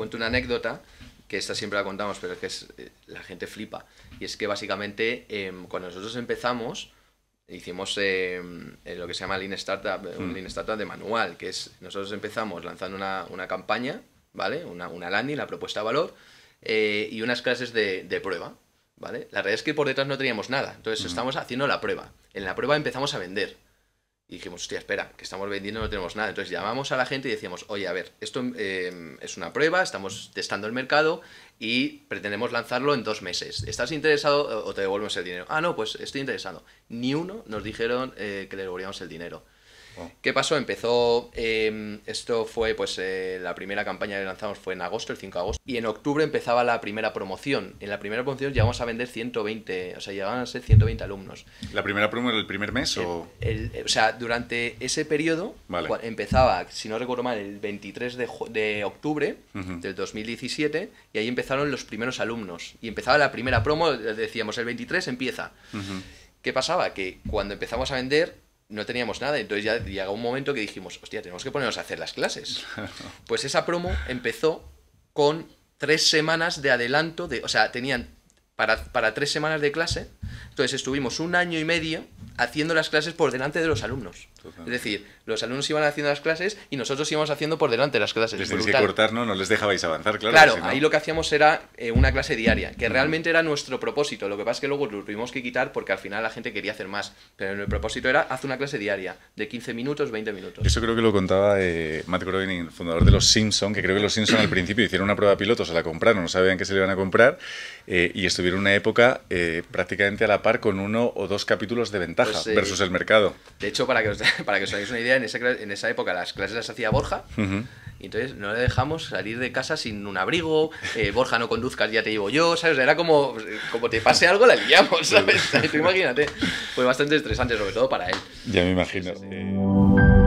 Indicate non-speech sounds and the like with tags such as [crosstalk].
cuento una anécdota que esta siempre la contamos, pero que es, eh, la gente flipa. Y es que básicamente em, cuando nosotros empezamos, hicimos em, eh, lo que se llama Lean Startup, eh, un mm. Lean Startup de manual, que es nosotros empezamos lanzando una, campaña, ¿vale? Una, una, landing, la propuesta de valor, y unas clases de, prueba, ¿vale? La realidad es que por detrás no teníamos nada, entonces mm. estamos haciendo la prueba. En la prueba empezamos a vender y dijimos, hostia, espera, que estamos vendiendo, no tenemos nada. Entonces llamamos a la gente y decíamos, oye, a ver, esto em, es una prueba, estamos testando el mercado y pretendemos lanzarlo en dos meses. ¿Estás interesado o te devolvemos el dinero? Ah, no, pues estoy interesado. Ni uno nos dijeron eh, que le devolvíamos el dinero. ¿Qué pasó? Empezó, em, esto fue pues eh, la primera campaña que lanzamos fue en agosto, el 5 de agosto, y en octubre empezaba la primera promoción. En la primera promoción llegamos a vender 120, o sea, llegaban a ser 120 alumnos. ¿La primera promoción el primer mes o...? o sea, durante ese periodo empezaba, si no recuerdo mal, el 23 de, octubre del 2017, y ahí empezaron los primeros alumnos. Y empezaba la primera promo, decíamos, el 23 empieza. ¿Qué pasaba? Que cuando empezamos a vender, no teníamos nada. Entonces ya llegó un momento que dijimos, hostia, tenemos que ponernos a hacer las clases. [laughs] Pues esa promo empezó con tres semanas de adelanto, de, o sea, tenían para, para tres semanas de clase. Entonces estuvimos un año y medio haciendo las clases por delante de los alumnos. Es decir, los alumnos iban haciendo las clases y nosotros íbamos haciendo por delante las clases. Les tenéis que cortar, ¿no? No les dejabais avanzar, claro. Claro, ahí lo que hacíamos era eh, una clase diaria, que realmente era nuestro propósito. Lo que pasa es que luego lo tuvimos que quitar porque al final la gente quería hacer más. Pero el propósito era, hacer una clase diaria, de 15 minutos, 20 minutos. Eso creo que lo contaba eh, Matt Groening, fundador de Los Simpson, que creo que Los Simpson al principio hicieron una prueba piloto, se la compraron, no sabían qué se le iban a comprar, eh, y estuvieron una época prácticamente a la par con uno o dos capítulos de ventaja pues, versus el mercado. De hecho, para que os [laughs] para que os hagáis una idea, en esa, época las clases las hacía Borja. Y entonces no le dejamos salir de casa sin un abrigo, eh, Borja no conduzcas, ya te llevo yo, ¿sabes? Era como, como te pase algo, la liamos, ¿sabes? [laughs] imagínate, fue bastante estresante, sobre todo para él. Ya me imagino.